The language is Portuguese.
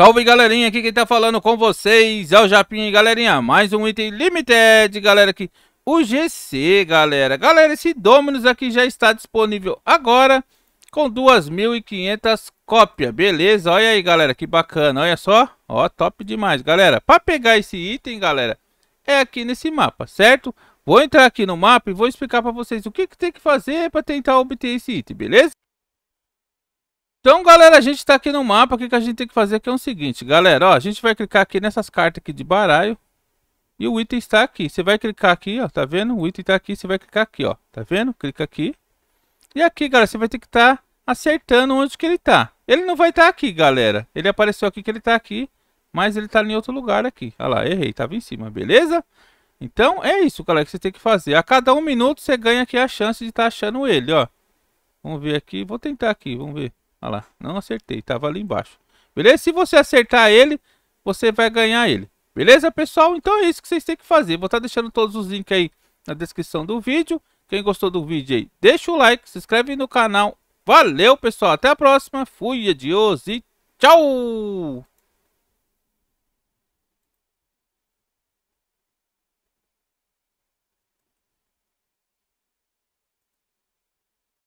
Salve galerinha, aqui quem tá falando com vocês é o Japinha, galerinha, mais um item limited, galera, aqui, o GC, galera. Galera, esse Dominus aqui já está disponível agora com 2.500 cópias, beleza? Olha aí, galera, que bacana, olha só, ó, top demais, galera. Para pegar esse item, galera, é aqui nesse mapa, certo? Vou entrar aqui no mapa e vou explicar para vocês o que, que tem que fazer para tentar obter esse item, beleza? Então, galera, a gente tá aqui no mapa. O que, que a gente tem que fazer aqui é o seguinte, galera. Ó, a gente vai clicar aqui nessas cartas aqui de baralho. E o item está aqui. Você vai clicar aqui, ó. Tá vendo? O item tá aqui. Você vai clicar aqui, ó. Tá vendo? Clica aqui. E aqui, galera, você vai ter que estar tá acertando onde que ele tá. Ele não vai estar tá aqui, galera. Ele apareceu aqui que ele tá aqui. Mas ele tá em outro lugar aqui. Olha lá, errei. Tava em cima, beleza? Então, é isso, galera, que você tem que fazer. A cada um minuto, você ganha aqui a chance de estar tá achando ele, ó. Vamos ver aqui. Vou tentar aqui, vamos ver. Olha lá, não acertei, tava ali embaixo. Beleza? Se você acertar ele, você vai ganhar ele. Beleza, pessoal? Então é isso que vocês têm que fazer. Vou estar tá deixando todos os links aí na descrição do vídeo. Quem gostou do vídeo aí, deixa o like, se inscreve no canal. Valeu, pessoal. Até a próxima. Fui, adiós e tchau!